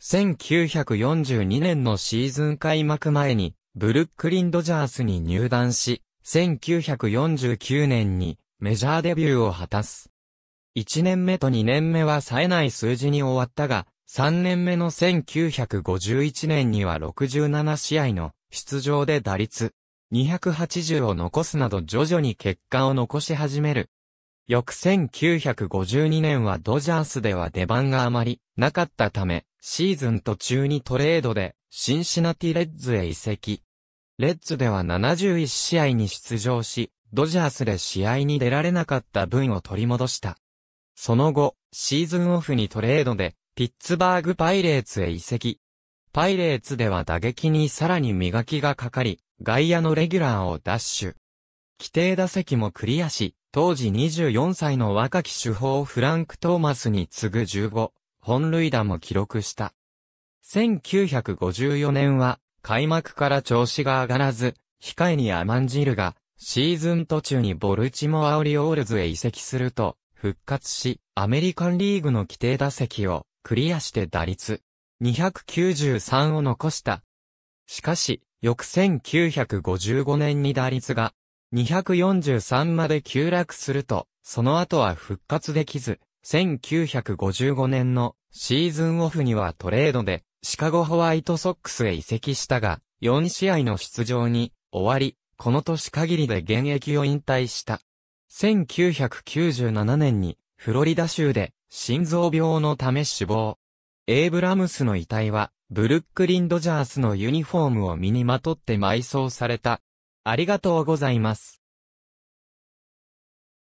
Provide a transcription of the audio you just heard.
1942年のシーズン開幕前に、ブルックリンドジャースに入団し、1949年にメジャーデビューを果たす。1年目と2年目は冴えない数字に終わったが、3年目の1951年には67試合の出場で打率280を残すなど徐々に結果を残し始める翌1952年はドジャースでは出番があまりなかったため、シーズン途中にトレードでシンシナティレッズへ移籍。レッズでは71試合に出場し、ドジャースで試合に出られなかった分を取り戻した。その後、シーズンオフにトレードで、ピッツバーグパイレーツへ移籍。パイレーツでは打撃にさらに磨きがかかり、外野のレギュラーをダッシュ。規定打席もクリアし、当時24歳の若き主砲フランク・トーマスに次ぐ15本塁打も記録した。1954年は開幕から調子が上がらず、控えに甘んじるが、シーズン途中にボルチモア・オリオールズへ移籍すると、復活し、アメリカンリーグの規定打席をクリアして打率293を残した。しかし、翌1955年に打率が243まで急落すると、その後は復活できず、1955年のシーズンオフにはトレードでシカゴホワイトソックスへ移籍したが、4試合の出場に終わり、この年限りで現役を引退した。1997年にフロリダ州で心臓病のため死亡。エイブラムスの遺体はブルックリン・ドジャースのユニフォームを身にまとって埋葬されたありがとうございます。